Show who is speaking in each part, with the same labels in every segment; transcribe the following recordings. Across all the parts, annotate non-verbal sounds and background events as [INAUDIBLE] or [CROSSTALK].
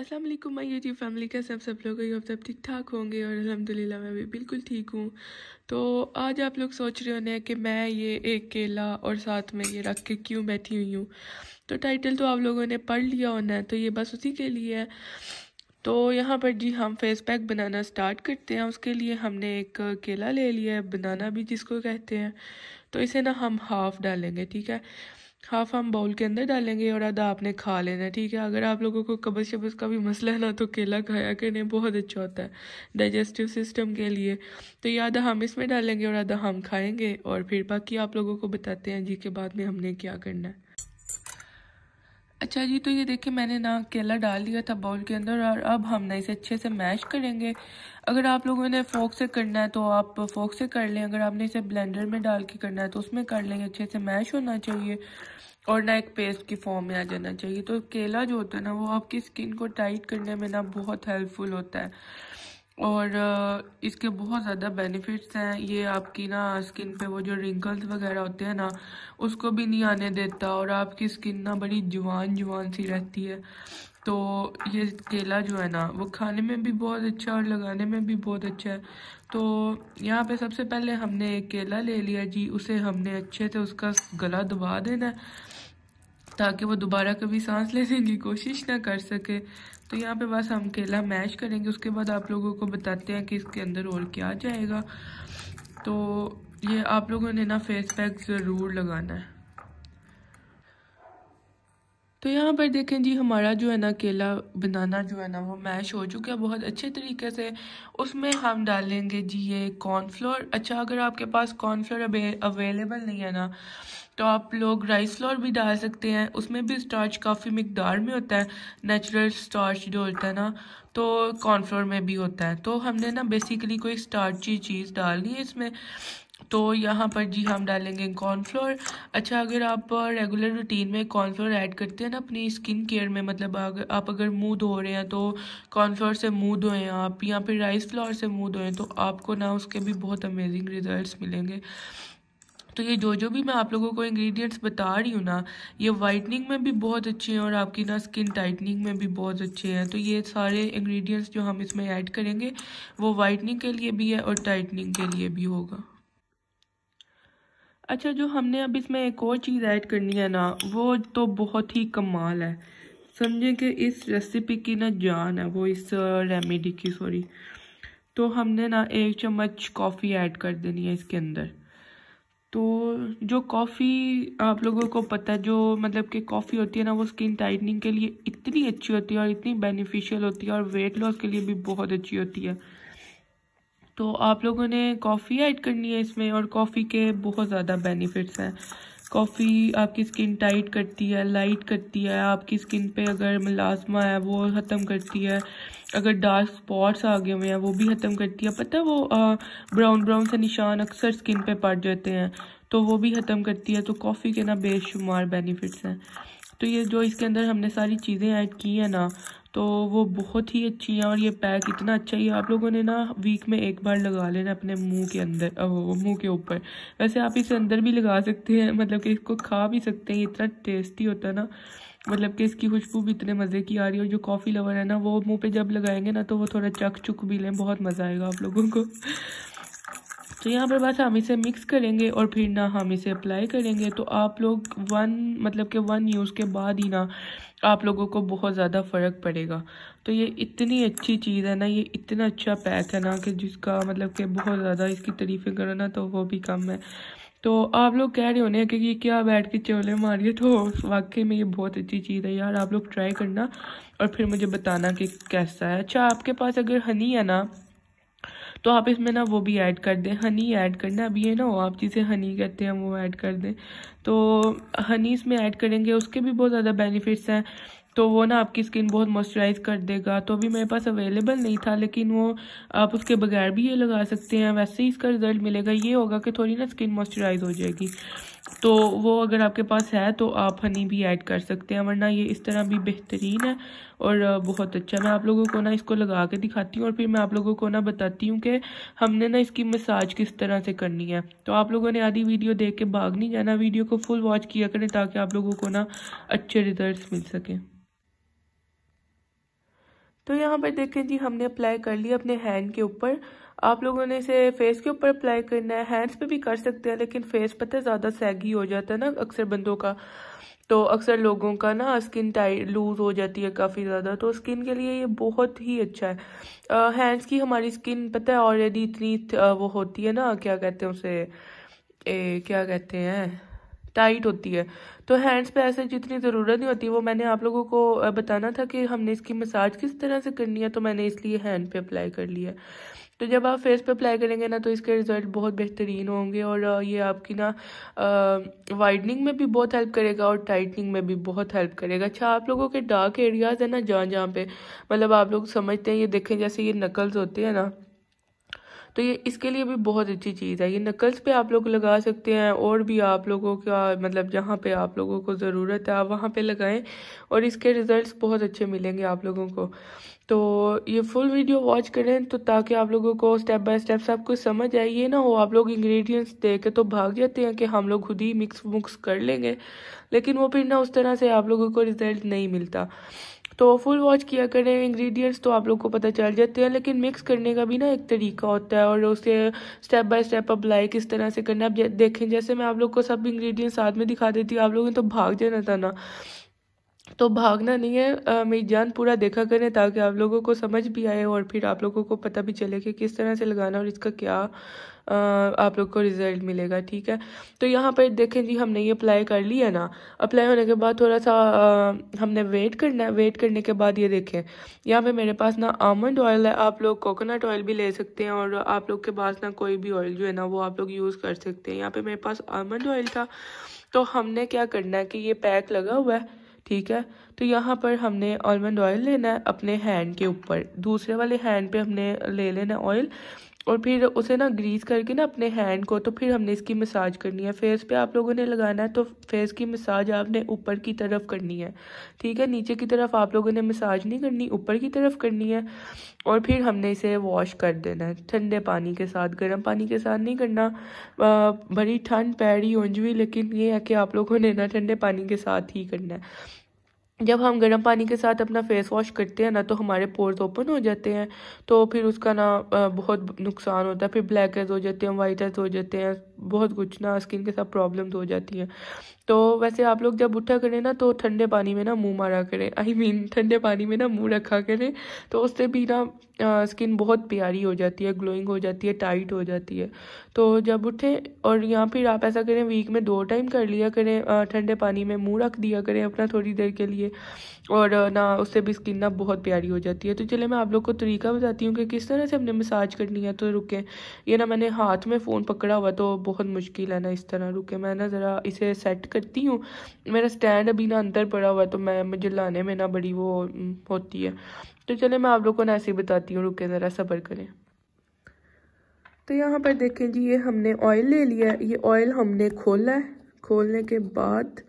Speaker 1: अस्सलाम वालेकुम my YouTube family कैसे आप सब लोग आई आप सब ठीक ठाक होंगे और अल्हम्दुलिल्लाह मैं भी बिल्कुल ठीक हूँ तो आज आप लोग सोच रहे होने कि मैं ये एक केला और साथ में ये रख के क्यों बैठी हुई हूँ तो टाइटल तो आप लोगों ने पढ़ लिया होना है तो ये बस उसी के लिए है तो यहाँ पर जी हम फेस पैक बनाना स्टार्ट करते हैं उसके लिए हमने एक केला ले लिया है बनाना भी जिसको कहते हैं तो इसे ना हम हाफ़ डालेंगे ठीक है हाफ हम बाउल के अंदर डालेंगे और आधा आपने खा लेना ठीक है अगर आप लोगों को कब्ज़ शब्ज़ का भी मसला है ना तो केला खाया नहीं बहुत अच्छा होता है डाइजेस्टिव सिस्टम के लिए तो ये आधा हम इसमें डालेंगे और आधा हम खाएंगे और फिर बाकी आप लोगों को बताते हैं जी के बाद में हमने क्या करना है अच्छा जी तो ये देखिए मैंने ना केला डाल दिया था बाउल के अंदर और अब हम ना इसे अच्छे से मैश करेंगे अगर आप लोगों ने फोक से करना है तो आप फोक से कर लें अगर आपने इसे ब्लेंडर में डाल के करना है तो उसमें कर लेंगे अच्छे से मैश होना चाहिए और ना एक पेस्ट की फॉर्म में आ जाना चाहिए तो केला जो होता है ना वो आपकी स्किन को टाइट करने में ना बहुत हेल्पफुल होता है और इसके बहुत ज़्यादा बेनिफिट्स हैं ये आपकी ना स्किन पे वो जो रिंकल्स वगैरह होते हैं ना उसको भी नहीं आने देता और आपकी स्किन ना बड़ी जवान जवान सी रहती है तो ये केला जो है ना वो खाने में भी बहुत अच्छा और लगाने में भी बहुत अच्छा है तो यहाँ पे सबसे पहले हमने एक केला ले लिया जी उसे हमने अच्छे से उसका गला दबा देना है ताकि वो दोबारा कभी सांस लेने की कोशिश ना कर सके तो यहाँ पे बस हम केला मैश करेंगे उसके बाद आप लोगों को बताते हैं कि इसके अंदर और क्या जाएगा तो ये आप लोगों ने ना फेस पैक ज़रूर लगाना है तो यहाँ पर देखें जी हमारा जो है ना केला बनाना जो है ना वो मैश हो चुका है बहुत अच्छे तरीके से उसमें हम डालेंगे जी ये कॉर्नफ्लोर अच्छा अगर आपके पास कॉर्नफ्लोर अवेलेबल नहीं है ना तो आप लोग राइस फ्लोर भी डाल सकते हैं उसमें भी स्टार्च काफ़ी मकदार में होता है नेचुरल स्टार्च जो होता है ना तो कॉर्नफ्लोर में भी होता है तो हमने ना बेसिकली कोई स्टार्ची चीज़ डालनी है इसमें तो यहाँ पर जी हम डालेंगे कॉर्नफ्लोर अच्छा अगर आप रेगुलर रूटीन में कॉर्नफ्लोर ऐड करते हैं ना अपनी स्किन केयर में मतलब अगर आप अगर मुँह धो रहे हैं तो कॉर्नफ्लोर से मुँह धोएं आप या फिर राइस फ्लोर से मुँह धोएं तो आपको ना उसके भी बहुत अमेजिंग रिजल्ट मिलेंगे तो ये जो जो भी मैं आप लोगों को इंग्रेडिएंट्स बता रही हूँ ना ये वाइटनिंग में भी बहुत अच्छे हैं और आपकी ना स्किन टाइटनिंग में भी बहुत अच्छे हैं तो ये सारे इंग्रेडिएंट्स जो हम इसमें ऐड करेंगे वो वाइटनिंग के लिए भी है और टाइटनिंग के लिए भी होगा अच्छा जो हमने अब इसमें एक और चीज़ ऐड करनी है ना वो तो बहुत ही कमाल है समझें कि इस रेसिपी की ना जान है वो इस रेमेडी की सॉरी तो हमने ना एक चम्मच कॉफ़ी ऐड कर देनी है इसके अंदर तो जो कॉफ़ी आप लोगों को पता है जो मतलब कि कॉफ़ी होती है ना वो स्किन टाइटनिंग के लिए इतनी अच्छी होती है और इतनी बेनिफिशियल होती है और वेट लॉस के लिए भी बहुत अच्छी होती है तो आप लोगों ने कॉफ़ी ऐड करनी है इसमें और कॉफ़ी के बहुत ज़्यादा बेनिफिट्स हैं कॉफ़ी आपकी स्किन टाइट करती है लाइट करती है आपकी स्किन पे अगर मुलाजमा है वो ख़त्म करती है अगर डार्क स्पॉट्स आ गए हुए हैं वो भी ख़त्म करती है पता है वो ब्राउन ब्राउन से निशान अक्सर स्किन पे पड़ जाते हैं तो वो भी ख़त्म करती है तो कॉफ़ी के ना बेशुमार बेनिफिट्स हैं तो ये जो इसके अंदर हमने सारी चीज़ें ऐड की हैं ना तो वो बहुत ही अच्छी है और ये पैक इतना अच्छा ही है आप लोगों ने ना वीक में एक बार लगा लेना अपने मुंह के अंदर मुंह के ऊपर वैसे आप इसे अंदर भी लगा सकते हैं मतलब कि इसको खा भी सकते हैं इतना टेस्टी होता है ना मतलब कि इसकी खुशबू भी इतने मज़े की आ रही है और जो कॉफ़ी लवर है ना वो मुँह पर जब लगाएंगे ना तो वो थोड़ा चक चुक भी लें बहुत मज़ा आएगा आप लोगों को तो यहाँ पर बस हम इसे मिक्स करेंगे और फिर ना हम इसे अप्लाई करेंगे तो आप लोग वन मतलब कि वन यूज़ के बाद ही ना आप लोगों को बहुत ज़्यादा फ़र्क पड़ेगा तो ये इतनी अच्छी चीज़ है ना ये इतना अच्छा पैक है ना कि जिसका मतलब कि बहुत ज़्यादा इसकी तारीफ़ें करो ना तो वो भी कम है तो आप लोग कह रहे होने कि ये क्या बैठ के चोले मारिए तो वाकई में ये बहुत अच्छी चीज़ है यार आप लोग ट्राई करना और फिर मुझे बताना कि कैसा है अच्छा आपके पास अगर हनी है ना तो आप इसमें ना वो भी ऐड कर दें हनी ऐड करना अभी है ना हो आप जिसे हनी कहते हैं वो ऐड कर दें तो हनी इसमें ऐड करेंगे उसके भी बहुत ज़्यादा बेनिफिट्स हैं तो वो ना आपकी स्किन बहुत मॉइस्चराइज कर देगा तो अभी मेरे पास अवेलेबल नहीं था लेकिन वो आप उसके बगैर भी ये लगा सकते हैं वैसे ही इसका रिजल्ट मिलेगा ये होगा कि थोड़ी ना स्किन मॉइस्चराइज हो जाएगी तो वो अगर आपके पास है तो आप हनी भी ऐड कर सकते हैं वरना ये इस तरह भी बेहतरीन है और बहुत अच्छा मैं आप लोगों को ना इसको लगा के दिखाती हूँ और फिर मैं आप लोगों को ना बताती हूँ कि हमने ना इसकी मसाज किस तरह से करनी है तो आप लोगों ने आधी वीडियो देख के भाग नहीं जाना वीडियो को फुल वॉच किया करें ताकि आप लोगों को ना अच्छे रिजल्ट मिल सकें तो यहाँ पर देखें जी हमने अप्लाई कर लिया अपने हैंड के ऊपर आप लोगों ने इसे फेस के ऊपर अप्लाई करना है हैंड्स पे भी कर सकते हैं लेकिन फेस पता है ज़्यादा सैगी हो जाता है ना अक्सर बंदों का तो अक्सर लोगों का ना स्किन टाइट लूज़ हो जाती है काफ़ी ज़्यादा तो स्किन के लिए ये बहुत ही अच्छा है हैंड्स की हमारी स्किन पता है ऑलरेडी इतनी वो होती है ना क्या कहते हैं उसे ए, क्या कहते हैं टाइट होती है तो हैंड्स पे ऐसे जितनी ज़रूरत नहीं होती वो मैंने आप लोगों को बताना था कि हमने इसकी मसाज किस तरह से करनी है तो मैंने इसलिए हैंड पे अप्लाई कर लिया है तो जब आप फेस पे अप्लाई करेंगे ना तो इसके रिज़ल्ट बहुत बेहतरीन होंगे और ये आपकी ना वाइडनिंग में भी बहुत हेल्प करेगा और टाइटनिंग में भी बहुत हेल्प करेगा अच्छा आप लोगों के डार्क एरियाज़ है ना जहाँ जहाँ पे मतलब आप लोग समझते हैं ये देखें जैसे ये नकल्स होते हैं ना तो ये इसके लिए भी बहुत अच्छी चीज़ है ये नकल्स पे आप लोग लगा सकते हैं और भी आप लोगों का मतलब जहाँ पे आप लोगों को ज़रूरत है आप वहाँ पे लगाएं और इसके रिज़ल्ट बहुत अच्छे मिलेंगे आप लोगों को तो ये फुल वीडियो वॉच करें तो ताकि आप लोगों को स्टेप बाय स्टेप सब कुछ समझ आए ये ना हो आप लोग इंग्रेडिएंट्स दे के तो भाग जाते हैं कि हम लोग खुद ही मिक्स मुक्स कर लेंगे लेकिन वो फिर ना उस तरह से आप लोगों को रिज़ल्ट नहीं मिलता तो फुल वॉच किया करें इंग्रेडिएंट्स तो आप लोग को पता चल जाते हैं लेकिन मिक्स करने का भी ना एक तरीका होता है और उसे स्टेप बाय स्टेप अप्लाई किस तरह से करना आप देखें जैसे मैं आप लोग को सब इंग्रेडिएंट्स साथ में दिखा देती आप लोगों ने तो भाग जाना था ना तो भागना नहीं है आ, मेरी जान पूरा देखा करें ताकि आप लोगों को समझ भी आए और फिर आप लोगों को पता भी चले कि किस तरह से लगाना और इसका क्या आप लोग को रिज़ल्ट मिलेगा ठीक है तो यहाँ पर देखें जी हमने ये अप्लाई कर लिया ना अप्लाई होने के बाद थोड़ा सा हमने वेट करना है वेट करने के बाद ये देखें यहाँ पे मेरे पास ना आमंड ऑयल है आप लोग कोकोनट ऑयल भी ले सकते हैं और आप लोग के पास ना कोई भी ऑयल जो है ना वो आप लोग यूज़ कर सकते हैं यहाँ पे मेरे पास आमंड ऑयल था तो हमने क्या करना है कि ये पैक लगा हुआ है ठीक है तो यहाँ पर हमने ऑलमंड ऑयल लेना है अपने हैंड के ऊपर दूसरे वाले हैंड पे हमने ले लेना ऑयल और फिर उसे ना ग्रीस करके ना अपने हैंड को तो फिर हमने इसकी मसाज करनी है फेस पे आप लोगों ने लगाना है तो फेस की मसाज आपने ऊपर की तरफ करनी है ठीक है नीचे की तरफ आप लोगों ने मसाज नहीं करनी ऊपर की तरफ करनी है और फिर हमने इसे वॉश कर देना है ठंडे पानी के साथ गर्म पानी के साथ नहीं करना आ, बड़ी ठंड पैड़ी रही लेकिन ये है कि आप लोगों ने ना ठंडे पानी के साथ ही करना है जब हम गर्म पानी के साथ अपना फेस वॉश करते हैं ना तो हमारे पोर्स ओपन हो जाते हैं तो फिर उसका ना बहुत नुकसान होता है फिर ब्लैक हेज हो जाते हैं वाइट हेज हो जाते हैं बहुत कुछ ना स्किन के साथ प्रॉब्लम्स हो जाती हैं तो वैसे आप लोग जब उठा करें ना तो ठंडे पानी में ना मुंह मारा करें आई मीन ठंडे पानी में ना मुंह रखा करें तो उससे भी ना स्किन बहुत प्यारी हो जाती है ग्लोइंग हो जाती है टाइट हो जाती है तो जब उठें और या फिर आप ऐसा करें वीक में दो टाइम कर लिया करें ठंडे पानी में मुँह रख दिया करें अपना थोड़ी देर के लिए और ना उससे भी स्किन ना बहुत प्यारी हो जाती है तो चले मैं आप लोग को तरीका बताती हूँ कि किस तरह से हमने मसाज करनी है तो रुकें ये ना मैंने हाथ में फ़ोन पकड़ा हुआ तो बहुत मुश्किल है ना इस तरह रुके मैं ना ज़रा इसे सेट करती हूँ मेरा स्टैंड अभी ना अंदर पड़ा हुआ तो मैं मुझे लाने में ना बड़ी वो होती है तो चले मैं आप लोग को ना ऐसे ही बताती हूँ रुके ज़रा सब्र करें तो यहाँ पर देखें जी ये हमने ऑयल ले लिया ये ऑयल हमने खोला है खोलने के बाद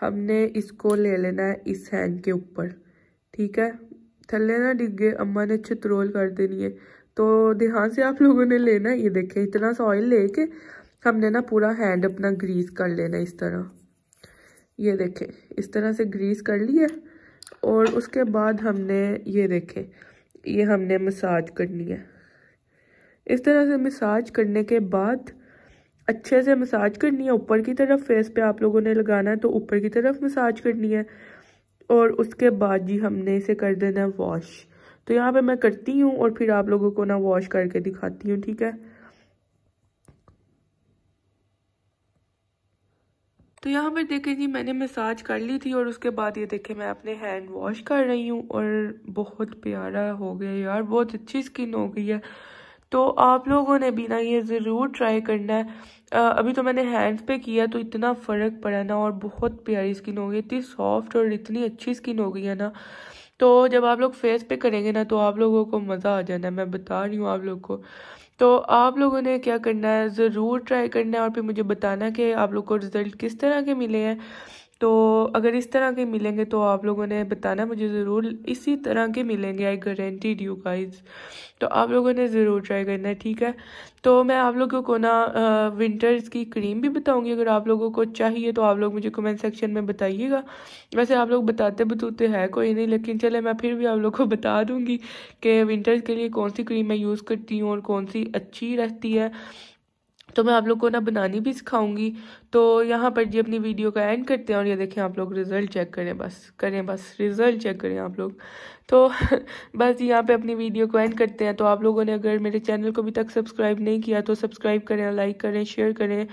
Speaker 1: हमने इसको ले लेना है इस हैंड के ऊपर ठीक है थल्ले ना डिगे अम्मा ने छतरोल कर देनी है तो ध्यान से आप लोगों ने लेना ये देखें इतना सा ऑयल लेके हमने ना पूरा हैंड अपना ग्रीस कर लेना इस तरह ये देखें इस तरह से ग्रीस कर लिया और उसके बाद हमने ये देखें ये हमने मसाज करनी है इस तरह से मसाज करने के बाद अच्छे से मसाज करनी है ऊपर की तरफ फेस पे आप लोगों ने लगाना है तो ऊपर की तरफ मसाज करनी है और उसके बाद जी हमने इसे कर देना है वॉश तो यहाँ पे मैं करती हूँ और फिर आप लोगों को ना वॉश करके दिखाती हूँ ठीक है तो यहाँ पर देखें जी मैंने मसाज कर ली थी और उसके बाद ये देखें मैं अपने हैंड वॉश कर रही हूँ और बहुत प्यारा हो गया यार बहुत अच्छी स्किन हो गई है तो आप लोगों ने भी ना ये ज़रूर ट्राई करना है आ, अभी तो मैंने हैंड्स पे किया तो इतना फ़र्क पड़ा ना और बहुत प्यारी स्किन हो गई इतनी सॉफ्ट और इतनी अच्छी स्किन हो गई है ना तो जब आप लोग फेस पे करेंगे ना तो आप लोगों को मज़ा आ जाना मैं बता रही हूँ आप लोग को तो आप लोगों ने क्या करना है ज़रूर ट्राई करना है और फिर मुझे बताना कि आप लोग को रिज़ल्ट किस तरह के मिले हैं तो अगर इस तरह के मिलेंगे तो आप लोगों ने बताना मुझे ज़रूर इसी तरह के मिलेंगे आई गारंटीड यू गाइज तो आप लोगों ने ज़रूर ट्राई करना है ठीक है तो मैं आप लोगों को ना विंटर्स की क्रीम भी बताऊंगी अगर आप लोगों को चाहिए तो आप लोग मुझे कमेंट सेक्शन में बताइएगा वैसे आप लोग बताते बतूते हैं कोई नहीं लेकिन चले मैं फिर भी आप लोग को बता दूँगी कि विंटर्स के लिए कौन सी क्रीम मैं यूज़ करती हूँ और कौन सी अच्छी रहती है तो मैं आप लोग को ना बनानी भी सिखाऊंगी तो यहाँ पर जी अपनी वीडियो का एंड करते हैं और ये देखें आप लोग रिज़ल्ट चेक करें बस करें बस रिज़ल्ट चेक करें आप लोग तो [LAUGHS] बस यहाँ पे अपनी वीडियो को एंड करते हैं तो आप लोगों ने अगर मेरे चैनल को अभी तक सब्सक्राइब नहीं किया तो सब्सक्राइब करें लाइक करें शेयर करें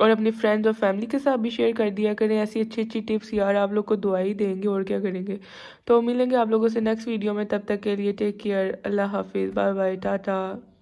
Speaker 1: और अपने फ्रेंड्स और फैमिली के साथ भी शेयर कर दिया करें ऐसी अच्छी अच्छी टिप्स यार आप लोग को दुआई देंगे और क्या करेंगे तो मिलेंगे आप लोगों से नेक्स्ट वीडियो में तब तक के लिए टेक केयर अल्लाह हाफिज़ बाय बाय टाटा